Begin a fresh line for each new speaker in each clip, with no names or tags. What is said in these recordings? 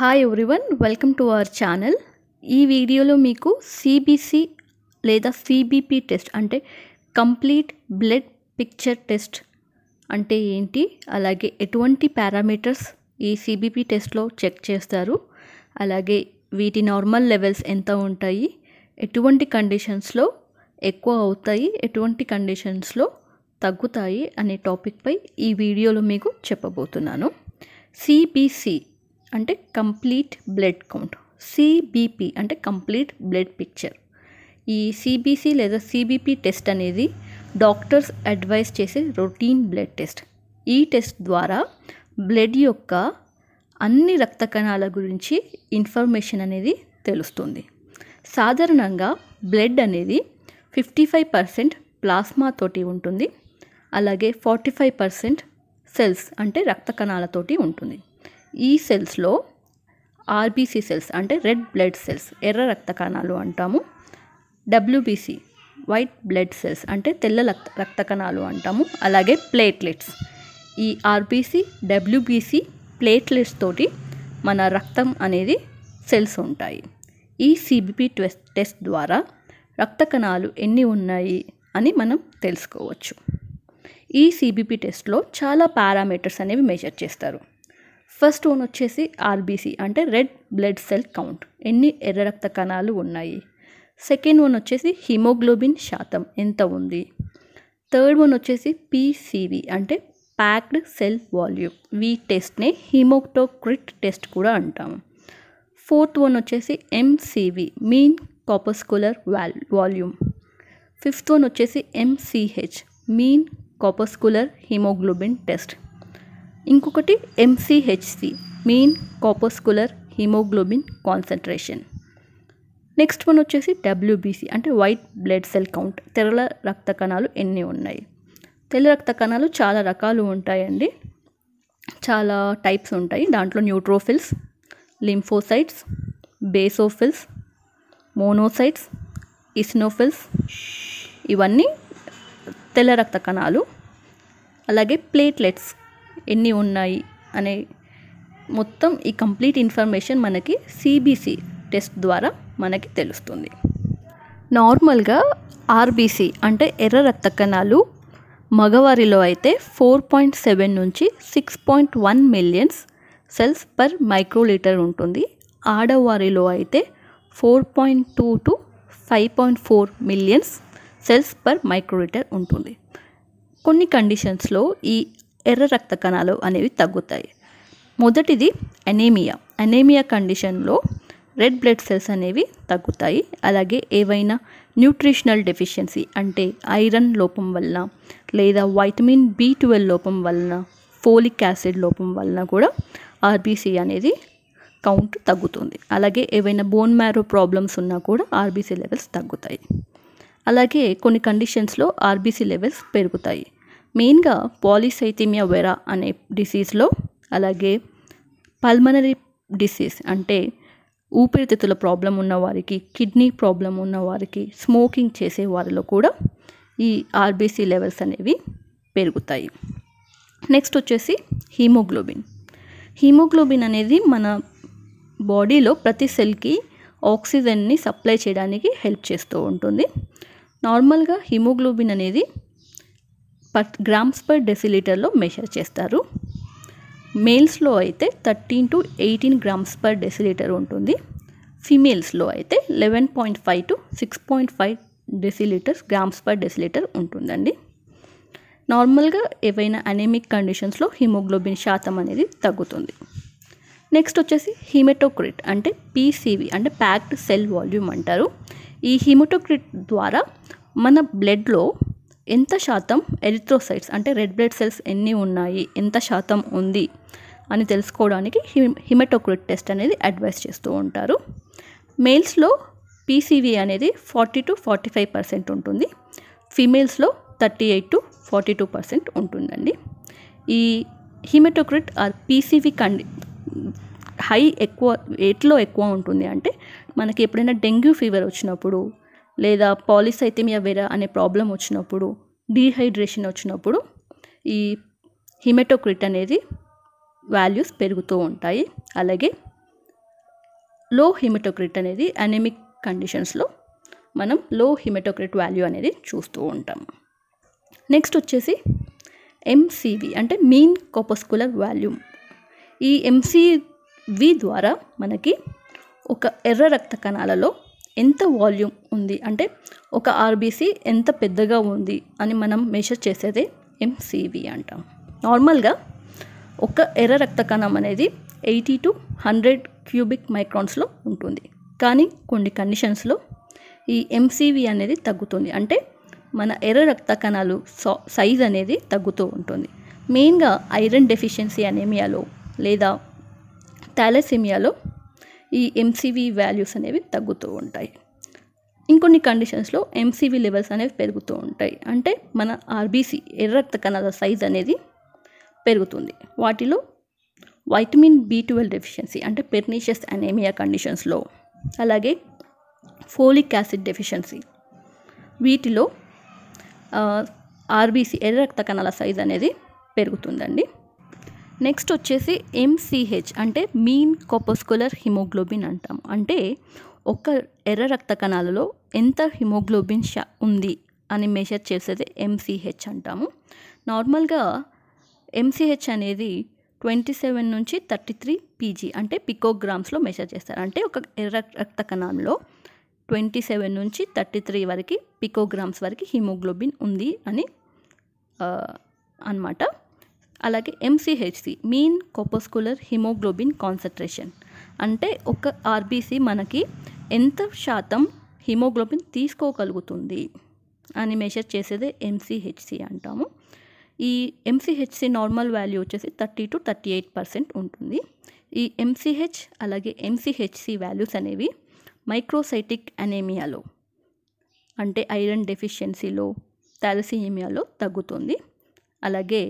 hi everyone welcome to our channel ఈ వీడియోలో మీకు సిబిసి లేదా సిబిపి టెస్ట్ అంటే కంప్లీట్ బ్లడ్ పిక్చర్ టెస్ట్ అంటే ఏంటి అలాగే ఎటువంటి పారామీటర్స్ ఈ సిబిపి టెస్ట్లో చెక్ చేస్తారు అలాగే వీటి నార్మల్ లెవెల్స్ ఎంత ఉంటాయి ఎటువంటి కండిషన్స్లో ఎక్కువ అవుతాయి ఎటువంటి కండిషన్స్లో తగ్గుతాయి అనే టాపిక్పై ఈ వీడియోలో మీకు చెప్పబోతున్నాను సిబిసి అంటే కంప్లీట్ బ్లడ్ కౌంట్ సిబిపి అంటే కంప్లీట్ బ్లడ్ పిక్చర్ ఈ సిబిసి లేదా సిబిపి టెస్ట్ అనేది డాక్టర్స్ అడ్వైస్ చేసే రొటీన్ బ్లడ్ టెస్ట్ ఈ టెస్ట్ ద్వారా బ్లడ్ యొక్క అన్ని రక్త కణాల గురించి ఇన్ఫర్మేషన్ అనేది తెలుస్తుంది సాధారణంగా బ్లడ్ అనేది ఫిఫ్టీ ఫైవ్ పర్సెంట్ ప్లాస్మాతోటి ఉంటుంది అలాగే ఫార్టీ ఫైవ్ పర్సెంట్ సెల్స్ అంటే రక్త కణాలతోటి ఉంటుంది ఈ సెల్స్లో ఆర్బీసీ సెల్స్ అంటే రెడ్ బ్లడ్ సెల్స్ ఎర్ర రక్త కణాలు అంటాము డబ్ల్యూబీసీ వైట్ బ్లడ్ సెల్స్ అంటే తెల్ల రక్త కణాలు అంటాము అలాగే ప్లేట్లెట్స్ ఈ ఆర్బీసీ డబ్ల్యూబీసీ ప్లేట్లెట్స్ తోటి మన రక్తం అనేది సెల్స్ ఉంటాయి ఈ సిబిపి టెస్ట్ టెస్ట్ ద్వారా రక్త కణాలు ఎన్ని ఉన్నాయి అని మనం తెలుసుకోవచ్చు ఈ సిబిపి టెస్ట్లో చాలా పారామీటర్స్ అనేవి మెజర్ చేస్తారు ఫస్ట్ వన్ వచ్చేసి ఆర్బీసీ అంటే రెడ్ బ్లడ్ సెల్ కౌంట్ ఎన్ని ఎర్ర రక్త కణాలు ఉన్నాయి సెకండ్ వన్ వచ్చేసి హిమోగ్లోబిన్ శాతం ఎంత ఉంది థర్డ్ వన్ వచ్చేసి పీసీవి అంటే ప్యాక్డ్ సెల్ వాల్యూమ్ వీ టెస్ట్ని హిమోక్టోక్రిట్ టెస్ట్ కూడా అంటాము ఫోర్త్ వన్ వచ్చేసి MCV mean corpuscular vol volume fifth one వచ్చేసి MCH mean corpuscular haemoglobin test ఇంకొకటి MCHC mean corpuscular haemoglobin concentration next one వచ్చేసి డబ్ల్యూబీసీ అంటే వైట్ బ్లడ్ సెల్ కౌంట్ తెల్ల రక్త కణాలు ఎన్ని ఉన్నాయి తెల్ల రక్త కణాలు చాలా రకాలు ఉంటాయండి చాలా టైప్స్ ఉంటాయి దాంట్లో neutrophils lymphocytes basophils monocytes eosinophils ఇవన్నీ తెల్ల రక్త కణాలు అలాగే ప్లేట్లెట్స్ ఎన్ని ఉన్నాయి అనే మొత్తం ఈ కంప్లీట్ ఇన్ఫర్మేషన్ మనకి సిబిసి టెస్ట్ ద్వారా మనకి తెలుస్తుంది నార్మల్గా ఆర్బీసీ అంటే ఎర్ర రక్త కణాలు మగవారిలో అయితే ఫోర్ పాయింట్ సెవెన్ నుంచి six point one millions cells per microlitre ఉంటుంది ఆడవారిలో అయితే four point two to five point four millions cells per microlitre ఉంటుంది కొన్ని కండిషన్స్లో ఈ ఎర్ర రక్త కణాలు అనేవి తగ్గుతాయి మొదటిది అనేమియా అనేమియా కండిషన్లో రెడ్ బ్లడ్ సెల్స్ అనేవి తగ్గుతాయి అలాగే ఏవైనా న్యూట్రిషనల్ డెఫిషియన్సీ అంటే ఐరన్ లోపం వలన లేదా వైటమిన్ బి ట్వెల్వ్ లోపం వలన ఫోలిక్ యాసిడ్ లోపం వలన కూడా ఆర్బీసీ అనేది కౌంట్ తగ్గుతుంది అలాగే ఏవైనా బోన్ మ్యారో ప్రాబ్లమ్స్ ఉన్నా కూడా ఆర్బీసీ లెవెల్స్ తగ్గుతాయి అలాగే కొన్ని కండిషన్స్లో ఆర్బీసీ లెవెల్స్ పెరుగుతాయి మెయిన్గా పాలిసైథిమియా వెరా అనే డిసీజ్లో అలాగే పల్మనరీ డిసీజ్ అంటే ఊపిరితిత్తుల ప్రాబ్లం ఉన్నవారికి కిడ్నీ ప్రాబ్లం ఉన్నవారికి స్మోకింగ్ చేసే వారిలో కూడా ఈ ఆర్బీసీ లెవెల్స్ అనేవి పెరుగుతాయి నెక్స్ట్ వచ్చేసి హీమోగ్లోబిన్ హీమోగ్లోబిన్ అనేది మన బాడీలో ప్రతి సెల్కి ఆక్సిజన్ని సప్లై చేయడానికి హెల్ప్ చేస్తూ ఉంటుంది నార్మల్గా హీమోగ్లోబిన్ అనేది పర్ గ్రామ్స్ పర్ డెసిలీటర్లో మెషర్ చేస్తారు మేల్స్లో అయితే thirteen to eighteen grams per decilitre ఉంటుంది ఫీమేల్స్లో అయితే eleven point five to six point five decilitres grams per decilitre ఉంటుందండి నార్మల్గా ఏవైనా అనేమిక్ కండిషన్స్లో హిమోగ్లోబిన్ శాతం అనేది తగ్గుతుంది నెక్స్ట్ వచ్చేసి హిమెటోక్రిట్ అంటే పీసీవి అంటే ప్యాక్డ్ సెల్ వాల్యూమ్ అంటారు ఈ హిమెటోక్రిట్ ద్వారా మన బ్లడ్లో ఎంత శాతం ఎరిథ్రోసైట్స్ అంటే రెడ్ బ్లడ్ సెల్స్ ఎన్ని ఉన్నాయి ఎంత శాతం ఉంది అని తెలుసుకోవడానికి హిమటోక్రిట్ టెస్ట్ అనేది అడ్వైస్ చేస్తూ ఉంటారు మేల్స్లో పీసీవీ అనేది forty to forty five percent ఉంటుంది ఫీమేల్స్లో thirty eight to forty two percent ఉంటుందండి ఈ హిమెటోక్రిట్ ఆర్ పీసీవీ కండి హై ఎక్కువ ఎట్లో ఎక్కువ ఉంటుంది అంటే మనకి ఎప్పుడైనా డెంగ్యూ ఫీవర్ వచ్చినప్పుడు లేదా పాలిసైథెమియా వెరా అనే ప్రాబ్లం వచ్చినప్పుడు డీహైడ్రేషన్ వచ్చినప్పుడు ఈ హిమెటోక్రిట్ అనేది వాల్యూస్ పెరుగుతూ ఉంటాయి అలాగే లో హిమెటోక్రిట్ అనేది అనెమిక్ కండిషన్స్లో మనం లో హిమెటోక్రిట్ వాల్యూ అనేది చూస్తూ ఉంటాం నెక్స్ట్ వచ్చేసి ఎంసీవి అంటే మీన్ కోపస్కులర్ వాల్యూమ్ ఈ ఎంసీవి ద్వారా మనకి ఒక ఎర్ర రక్త కణాలలో ఎంత వాల్యూమ్ ఉంది అంటే ఒక ఆర్బీసీ ఎంత పెద్దగా ఉంది అని మనం మెషర్ చేసేది ఎంసీవి అంటాం నార్మల్గా ఒక ఎర్ర రక్త కణం అనేది ఎయిటీ టు హండ్రెడ్ క్యూబిక్ మైక్రాన్స్లో ఉంటుంది కానీ కొన్ని కండిషన్స్లో ఈ ఎంసీవి అనేది తగ్గుతుంది అంటే మన ఎర్ర రక్త కణాలు సైజ్ అనేది తగ్గుతూ ఉంటుంది మెయిన్గా ఐరన్ డెఫిషియన్సీ అనేమియాలో లేదా థాలసిమియాలో ఈ ఎంసీవీ వాల్యూస్ అనేవి తగ్గుతూ ఉంటాయి ఇంకొన్ని కండిషన్స్లో ఎంసీవీ లెవెల్స్ అనేవి పెరుగుతూ ఉంటాయి అంటే మన ఆర్బీసీ ఎర్రక్త కణాల సైజ్ అనేది పెరుగుతుంది వాటిలో వైటమిన్ బి ట్వెల్వ్ డెఫిషియన్సీ అంటే పెర్నీషియస్ అనేమియా కండిషన్స్లో అలాగే ఫోలిక్ యాసిడ్ డెఫిషియన్సీ వీటిలో ఆర్బీసీ ఎర్ర రక్త కణాల సైజ్ అనేది పెరుగుతుందండి నెక్స్ట్ వచ్చేసి ఎంసీహెచ్ అంటే మీన్ కోపోస్కులర్ హిమోగ్లోబిన్ అంటాం అంటే ఒక ఎర్ర రక్త కణాలలో ఎంత హిమోగ్లోబిన్ షా ఉంది అని మెషర్ చేసేది ఎంసీహెచ్ అంటాము నార్మల్గా ఎంసీహెచ్ అనేది ట్వంటీ సెవెన్ నుంచి థర్టీ త్రీ పీజీ అంటే పికోగ్రామ్స్లో మెషర్ చేస్తారు అంటే ఒక ఎర్ర రక్త కణంలో ట్వంటీ సెవెన్ నుంచి థర్టీ త్రీ వరకు పికోగ్రామ్స్ వరకు హిమోగ్లోబిన్ ఉంది అని అనమాట అలాగే MCHC mean corpuscular haemoglobin concentration అంటే ఒక ఆర్బీసీ మనకి ఎంత శాతం హిమోగ్లోబిన్ తీసుకోగలుగుతుంది అని మెషర్ చేసేది ఎంసీహెచ్సి అంటాము ఈ ఎంసీహెచ్సి నార్మల్ వాల్యూ వచ్చేసి thirty to thirty eight percent ఉంటుంది ఈ ఎంసీహెచ్ అలాగే ఎంసీహెచ్సి వాల్యూస్ అనేవి మైక్రోసైటిక్ అనేమియాలో అంటే ఐరన్ డెఫిషియన్సీలో థాలసీమియాలో తగ్గుతుంది అలాగే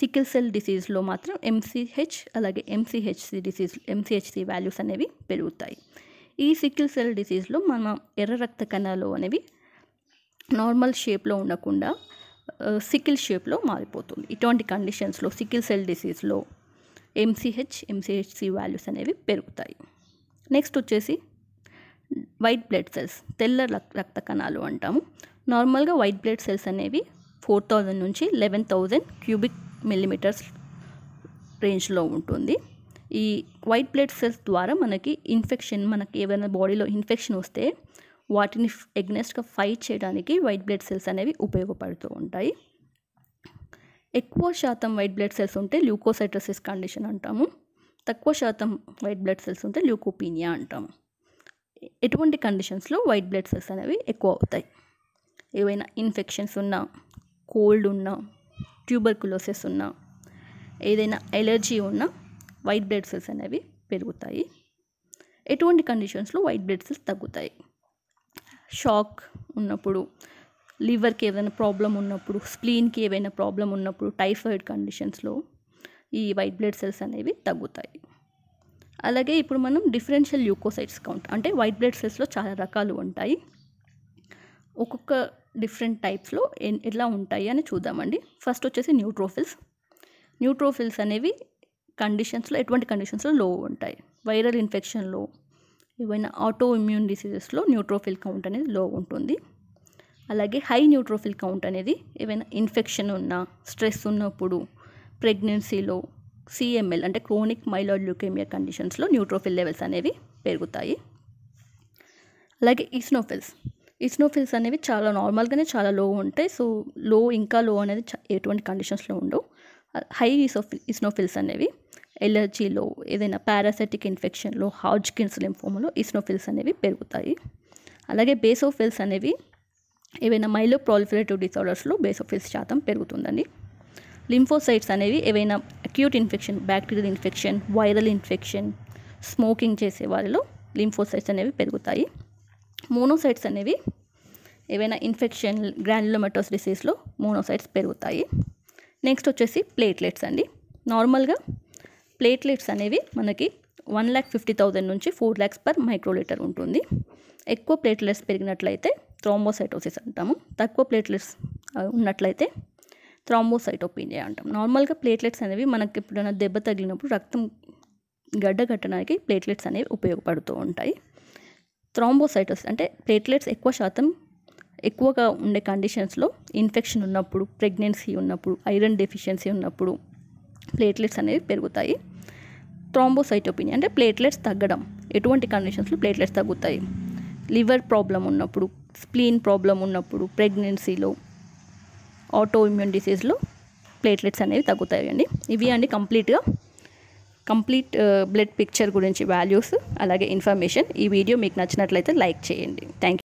సికిల్ సెల్ డిసీజ్లో మాత్రం ఎంసీహెచ్ అలాగే ఎంసీహెచ్సి డిసీజ్ ఎంసీహెచ్సి వాల్యూస్ అనేవి పెరుగుతాయి ఈ సికిల్ సెల్ డిసీజ్లో మన ఎర్ర రక్త కణాలు అనేవి నార్మల్ షేప్లో ఉండకుండా సికిల్ షేప్లో మారిపోతుంది ఇటువంటి కండిషన్స్లో సికిల్ సెల్ డిసీజ్లో ఎంసీహెచ్ ఎంసీహెచ్సి వాల్యూస్ అనేవి పెరుగుతాయి నెక్స్ట్ వచ్చేసి వైట్ బ్లడ్ సెల్స్ తెల్ల రక్త కణాలు అంటాము నార్మల్గా వైట్ బ్లడ్ సెల్స్ అనేవి ఫోర్ థౌజండ్ నుంచి లెవెన్ థౌజండ్ క్యూబిక్ మిల్లీమీటర్స్ రేంజ్లో ఉంటుంది ఈ వైట్ బ్లడ్ సెల్స్ ద్వారా మనకి ఇన్ఫెక్షన్ మనకి ఏవైనా బాడీలో ఇన్ఫెక్షన్ వస్తే వాటిని ఎగ్నెస్ట్గా ఫైట్ చేయడానికి వైట్ బ్లడ్ సెల్స్ అనేవి ఉపయోగపడుతూ ఉంటాయి ఎక్కువ శాతం వైట్ బ్లడ్ సెల్స్ ఉంటే ల్యూకోసైట్రసిస్ కండిషన్ అంటాము తక్కువ శాతం వైట్ బ్లడ్ సెల్స్ ఉంటే ల్యూకోపీనియా అంటాము ఎటువంటి కండిషన్స్లో వైట్ బ్లడ్ సెల్స్ అనేవి ఎక్కువ అవుతాయి ఏవైనా ఇన్ఫెక్షన్స్ ఉన్నా కోల్డ్ ఉన్నా ట్యూబర్కులోసెస్ ఉన్నా ఏదైనా ఎలర్జీ ఉన్న వైట్ బ్లడ్ సెల్స్ అనేవి పెరుగుతాయి ఎటువంటి కండిషన్స్లో వైట్ బ్లడ్ సెల్స్ తగ్గుతాయి షాక్ ఉన్నప్పుడు లివర్కి ఏదైనా ప్రాబ్లం ఉన్నప్పుడు స్ప్లీన్కి ఏవైనా ప్రాబ్లం ఉన్నప్పుడు టైఫాయిడ్ కండిషన్స్లో ఈ వైట్ బ్లడ్ సెల్స్ అనేవి తగ్గుతాయి అలాగే ఇప్పుడు మనం డిఫరెన్షియల్ యూకోసైట్స్ కౌంట్ అంటే వైట్ బ్లడ్ సెల్స్లో చాలా రకాలు ఉంటాయి ఒక్కొక్క డిఫరెంట్ టైప్స్లో ఎలా ఉంటాయి అని చూద్దామండి ఫస్ట్ వచ్చేసి న్యూట్రోఫిల్స్ న్యూట్రోఫిల్స్ అనేవి కండిషన్స్లో ఎటువంటి కండిషన్స్లో లో ఉంటాయి వైరల్ ఇన్ఫెక్షన్లో ఏవైనా ఆటో ఇమ్యూన్ డిసీజెస్లో న్యూట్రోఫిల్ కౌంట్ అనేది లో ఉంటుంది అలాగే హై న్యూట్రోఫిల్ కౌంట్ అనేది ఏవైనా ఇన్ఫెక్షన్ ఉన్న స్ట్రెస్ ఉన్నప్పుడు ప్రెగ్నెన్సీలో సిఎంఎల్ అంటే క్రోనిక్ మైలాయిడ్ ల్యూకేమియా కండిషన్స్లో న్యూట్రోఫిల్ లెవెల్స్ అనేవి పెరుగుతాయి అలాగే ఈస్నోఫిల్స్ ఇస్నోఫిల్స్ అనేవి చాలా నార్మల్గానే చాలా లో ఉంటాయి సో లో ఇంకా లో అనేది ఎటువంటి కండిషన్స్లో ఉండవు హై ఇసోఫిల్ ఇస్నోఫిల్స్ అనేవి ఎలర్జీలో ఏదైనా పారాసెటిక్ ఇన్ఫెక్షన్లో హాజ్కిన్స్ లింఫోమలో ఇస్నోఫిల్స్ అనేవి పెరుగుతాయి అలాగే బేసోఫిల్స్ అనేవి ఏవైనా మైలో ప్రాలిఫరేటివ్ డిసార్డర్స్లో బేసోఫిల్స్ శాతం పెరుగుతుందండి లింఫోసైట్స్ అనేవి ఏవైనా acute infection bacterial infection viral infection smoking చేసే వారిలో లింఫోసైట్స్ అనేవి పెరుగుతాయి మోనోసైట్స్ అనేవి ఏవైనా ఇన్ఫెక్షన్ గ్రాన్యులోమెటోస్ డిసీజ్లో మోనోసైట్స్ పెరుగుతాయి నెక్స్ట్ వచ్చేసి ప్లేట్లెట్స్ అండి నార్మల్గా ప్లేట్లెట్స్ అనేవి మనకి వన్ ల్యాక్ ఫిఫ్టీ థౌజండ్ నుంచి ఫోర్ ల్యాక్స్ పర్ మైక్రోలీటర్ ఉంటుంది ఎక్కువ ప్లేట్లెట్స్ పెరిగినట్లయితే థ్రాంబోసైటోసిస్ అంటాము తక్కువ ప్లేట్లెట్స్ ఉన్నట్లయితే థ్రాంబోసైటోపీనియా అంటాం నార్మల్గా ప్లేట్లెట్స్ అనేవి మనకి ఎప్పుడైనా దెబ్బ తగిలినప్పుడు రక్తం గడ్డ కట్టడానికి ప్లేట్లెట్స్ అనేవి ఉపయోగపడుతూ ఉంటాయి థ్రాంబోసైటస్ అంటే ప్లేట్లెట్స్ ఎక్కువ శాతం ఎక్కువగా ఉండే కండిషన్స్లో ఇన్ఫెక్షన్ ఉన్నప్పుడు ప్రెగ్నెన్సీ ఉన్నప్పుడు ఐరన్ డెఫిషియన్సీ ఉన్నప్పుడు ప్లేట్లెట్స్ అనేవి పెరుగుతాయి థ్రాంబోసైటోపిని అంటే ప్లేట్లెట్స్ తగ్గడం ఎటువంటి కండిషన్స్లో ప్లేట్లెట్స్ తగ్గుతాయి లివర్ ప్రాబ్లం ఉన్నప్పుడు స్ప్లీన్ ప్రాబ్లం ఉన్నప్పుడు ప్రెగ్నెన్సీలో ఆటో ఇమ్యూన్ డిసీజ్లో ప్లేట్లెట్స్ అనేవి తగ్గుతాయి అండి ఇవి అండి కంప్లీట్గా కంప్లీట్ బ్లడ్ పిక్చర్ గురించి వాల్యూస్ అలాగే ఇన్ఫర్మేషన్ ఈ వీడియో మీకు నచ్చినట్లయితే లైక్ చేయండి థ్యాంక్